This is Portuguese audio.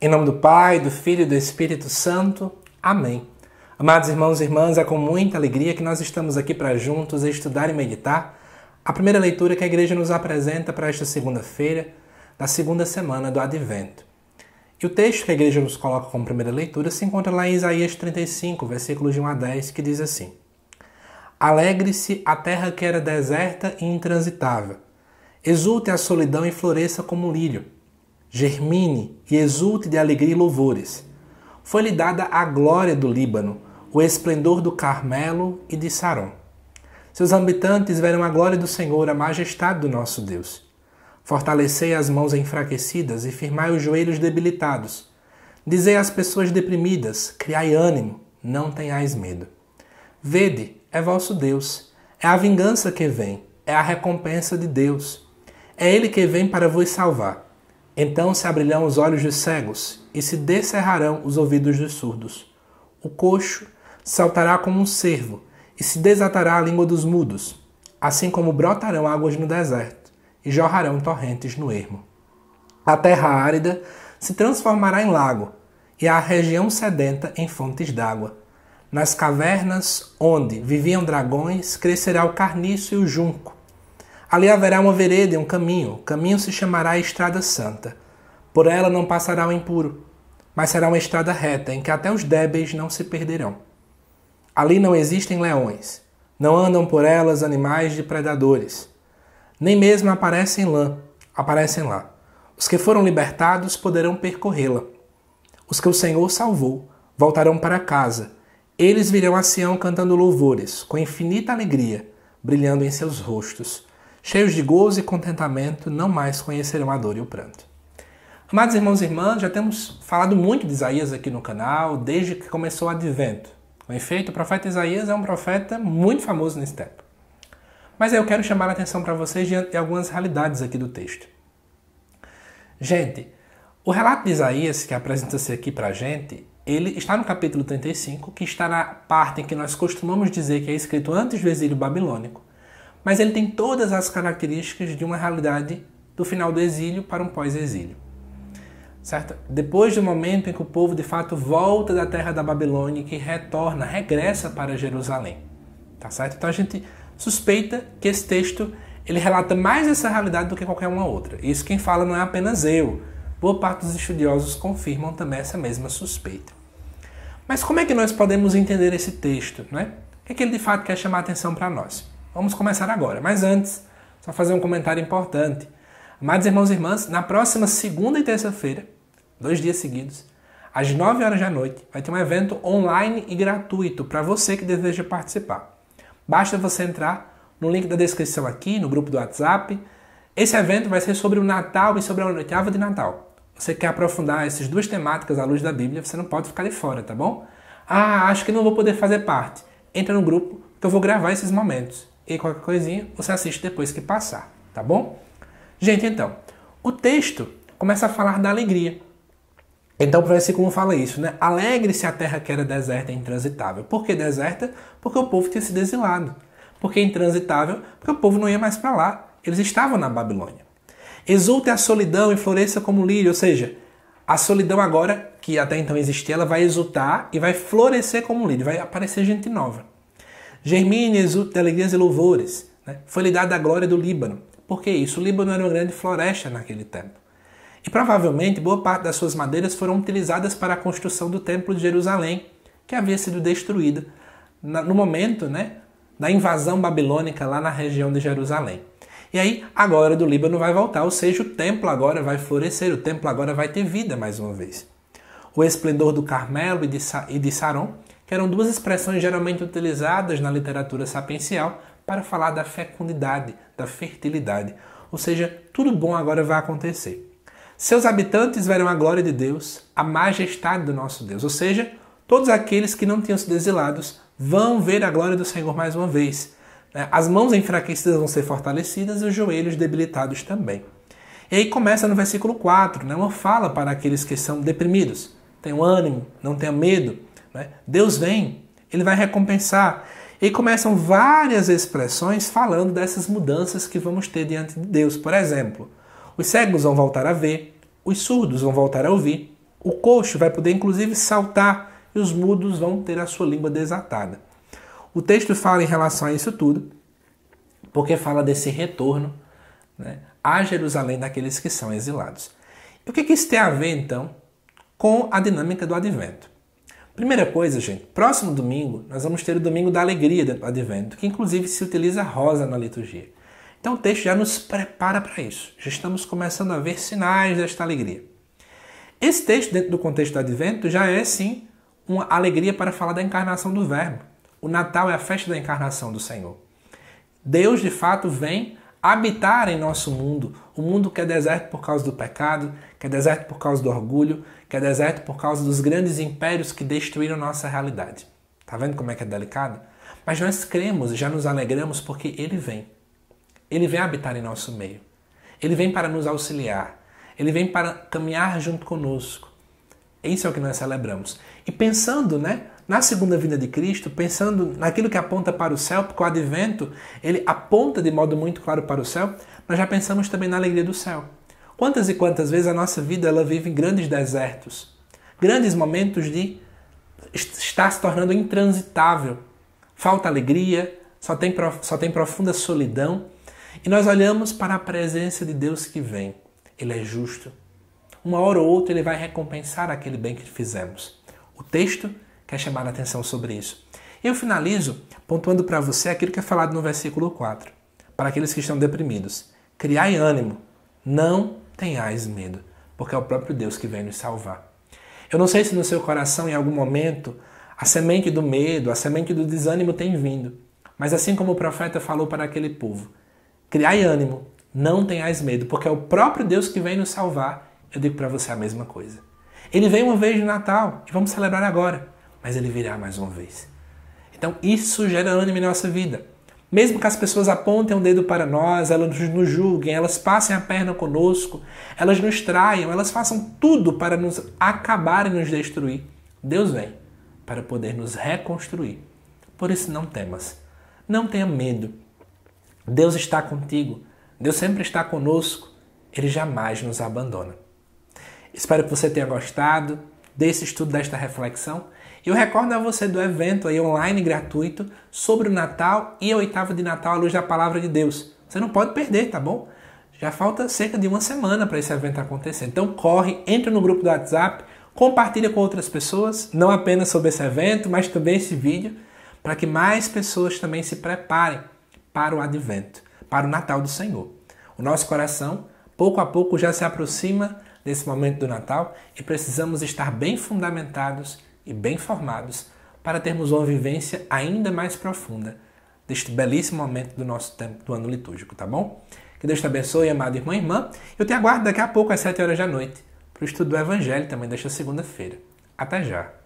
Em nome do Pai, do Filho e do Espírito Santo. Amém. Amados irmãos e irmãs, é com muita alegria que nós estamos aqui para juntos estudar e meditar a primeira leitura que a igreja nos apresenta para esta segunda-feira, da segunda semana do Advento. E o texto que a igreja nos coloca como primeira leitura se encontra lá em Isaías 35, versículos de 1 a 10, que diz assim: Alegre-se a terra que era deserta e intransitável. Exulte a solidão e floresça como um lírio germine e exulte de alegria e louvores. Foi-lhe dada a glória do Líbano, o esplendor do Carmelo e de Saron. Seus habitantes verão a glória do Senhor, a majestade do nosso Deus. Fortalecei as mãos enfraquecidas e firmai os joelhos debilitados. Dizei às pessoas deprimidas: criai ânimo, não tenhais medo. Vede, é vosso Deus. É a vingança que vem, é a recompensa de Deus. É Ele que vem para vos salvar. Então se abrirão os olhos dos cegos, e se descerrarão os ouvidos dos surdos. O coxo saltará como um cervo, e se desatará a língua dos mudos, assim como brotarão águas no deserto, e jorrarão torrentes no ermo. A terra árida se transformará em lago, e a região sedenta em fontes d'água. Nas cavernas onde viviam dragões, crescerá o carniço e o junco, Ali haverá uma vereda e um caminho, o caminho se chamará Estrada Santa. Por ela não passará o impuro, mas será uma estrada reta, em que até os débeis não se perderão. Ali não existem leões, não andam por elas animais de predadores, nem mesmo aparecem lã. aparecem lá. Os que foram libertados poderão percorrê-la. Os que o Senhor salvou voltarão para casa. Eles virão a Sião cantando louvores, com infinita alegria, brilhando em seus rostos cheios de gozo e contentamento, não mais conhecerão a dor e o pranto. Amados irmãos e irmãs, já temos falado muito de Isaías aqui no canal, desde que começou o advento. Com efeito, o profeta Isaías é um profeta muito famoso nesse tempo. Mas eu quero chamar a atenção para vocês diante de algumas realidades aqui do texto. Gente, o relato de Isaías que apresenta-se aqui para a gente, ele está no capítulo 35, que está na parte em que nós costumamos dizer que é escrito antes do exílio babilônico mas ele tem todas as características de uma realidade do final do exílio para um pós-exílio. Certo? Depois do momento em que o povo de fato volta da terra da Babilônia, que retorna, regressa para Jerusalém. Tá certo? Então a gente suspeita que esse texto ele relata mais essa realidade do que qualquer uma outra. Isso quem fala não é apenas eu. Boa parte dos estudiosos confirmam também essa mesma suspeita. Mas como é que nós podemos entender esse texto? Né? O que, é que ele de fato quer chamar a atenção para nós? Vamos começar agora. Mas antes, só fazer um comentário importante. Amados irmãos e irmãs, na próxima segunda e terça-feira, dois dias seguidos, às 9 horas da noite, vai ter um evento online e gratuito para você que deseja participar. Basta você entrar no link da descrição aqui, no grupo do WhatsApp. Esse evento vai ser sobre o Natal e sobre a oitava de Natal. Você quer aprofundar essas duas temáticas à luz da Bíblia, você não pode ficar de fora, tá bom? Ah, acho que não vou poder fazer parte. Entra no grupo que eu vou gravar esses momentos e qualquer coisinha você assiste depois que passar, tá bom? Gente, então, o texto começa a falar da alegria. Então, o versículo fala isso, né? Alegre-se a terra que era deserta e intransitável. Por que deserta? Porque o povo tinha se exilado. Porque intransitável? Porque o povo não ia mais para lá. Eles estavam na Babilônia. Exulte a solidão e floresça como lírio, ou seja, a solidão agora, que até então existia, ela vai exultar e vai florescer como lírio, vai aparecer gente nova. Germines, alegrias e louvores. Né? Foi lhe dada a glória do Líbano. Por que isso? O Líbano era uma grande floresta naquele tempo. E provavelmente boa parte das suas madeiras foram utilizadas para a construção do Templo de Jerusalém, que havia sido destruída no momento né, da invasão babilônica lá na região de Jerusalém. E aí, a glória do Líbano vai voltar, ou seja, o templo agora vai florescer, o templo agora vai ter vida mais uma vez. O esplendor do Carmelo e de, e de Saron que eram duas expressões geralmente utilizadas na literatura sapiencial para falar da fecundidade, da fertilidade. Ou seja, tudo bom agora vai acontecer. Seus habitantes verão a glória de Deus, a majestade do nosso Deus. Ou seja, todos aqueles que não tinham sido exilados vão ver a glória do Senhor mais uma vez. Né? As mãos enfraquecidas vão ser fortalecidas e os joelhos debilitados também. E aí começa no versículo 4, né, uma fala para aqueles que são deprimidos. Tenham ânimo, não tenham medo. Né? Deus vem, ele vai recompensar. E começam várias expressões falando dessas mudanças que vamos ter diante de Deus. Por exemplo, os cegos vão voltar a ver, os surdos vão voltar a ouvir, o coxo vai poder inclusive saltar e os mudos vão ter a sua língua desatada. O texto fala em relação a isso tudo, porque fala desse retorno né, a Jerusalém daqueles que são exilados. E o que, que isso tem a ver então com a dinâmica do advento? Primeira coisa, gente, próximo domingo nós vamos ter o domingo da alegria do Advento, que inclusive se utiliza rosa na liturgia. Então o texto já nos prepara para isso. Já estamos começando a ver sinais desta alegria. Esse texto, dentro do contexto do Advento, já é sim uma alegria para falar da encarnação do Verbo. O Natal é a festa da encarnação do Senhor. Deus, de fato, vem habitar em nosso mundo o mundo que é deserto por causa do pecado, que é deserto por causa do orgulho, que é deserto por causa dos grandes impérios que destruíram nossa realidade. Tá vendo como é que é delicado? Mas nós cremos, já nos alegramos porque ele vem. Ele vem habitar em nosso meio. Ele vem para nos auxiliar. Ele vem para caminhar junto conosco. Isso é o que nós celebramos. E pensando, né, na segunda vinda de Cristo, pensando naquilo que aponta para o céu, porque o advento ele aponta de modo muito claro para o céu, nós já pensamos também na alegria do céu. Quantas e quantas vezes a nossa vida ela vive em grandes desertos, grandes momentos de estar se tornando intransitável. Falta alegria, só tem, só tem profunda solidão. E nós olhamos para a presença de Deus que vem. Ele é justo. Uma hora ou outra ele vai recompensar aquele bem que fizemos. O texto quer chamar a atenção sobre isso. Eu finalizo pontuando para você aquilo que é falado no versículo 4. Para aqueles que estão deprimidos, criai ânimo, não tenhais medo, porque é o próprio Deus que vem nos salvar. Eu não sei se no seu coração, em algum momento, a semente do medo, a semente do desânimo tem vindo. Mas assim como o profeta falou para aquele povo, criai ânimo, não tenhais medo, porque é o próprio Deus que vem nos salvar. Eu digo para você a mesma coisa. Ele veio uma vez no Natal e vamos celebrar agora mas ele virá mais uma vez. Então isso gera ânimo em nossa vida. Mesmo que as pessoas apontem o um dedo para nós, elas nos julguem, elas passem a perna conosco, elas nos traiam, elas façam tudo para nos acabar e nos destruir, Deus vem para poder nos reconstruir. Por isso não temas, não tenha medo. Deus está contigo, Deus sempre está conosco, Ele jamais nos abandona. Espero que você tenha gostado desse estudo, desta reflexão. Eu recordo a você do evento aí online gratuito sobre o Natal e a oitava de Natal à luz da palavra de Deus. Você não pode perder, tá bom? Já falta cerca de uma semana para esse evento acontecer. Então corre, entra no grupo do WhatsApp, compartilha com outras pessoas, não apenas sobre esse evento, mas também esse vídeo, para que mais pessoas também se preparem para o advento, para o Natal do Senhor. O nosso coração, pouco a pouco, já se aproxima desse momento do Natal e precisamos estar bem fundamentados e bem formados para termos uma vivência ainda mais profunda deste belíssimo momento do nosso tempo do ano litúrgico, tá bom? Que Deus te abençoe, amado irmão e irmã. Eu te aguardo daqui a pouco às 7 horas da noite para o estudo do Evangelho também desta segunda-feira. Até já!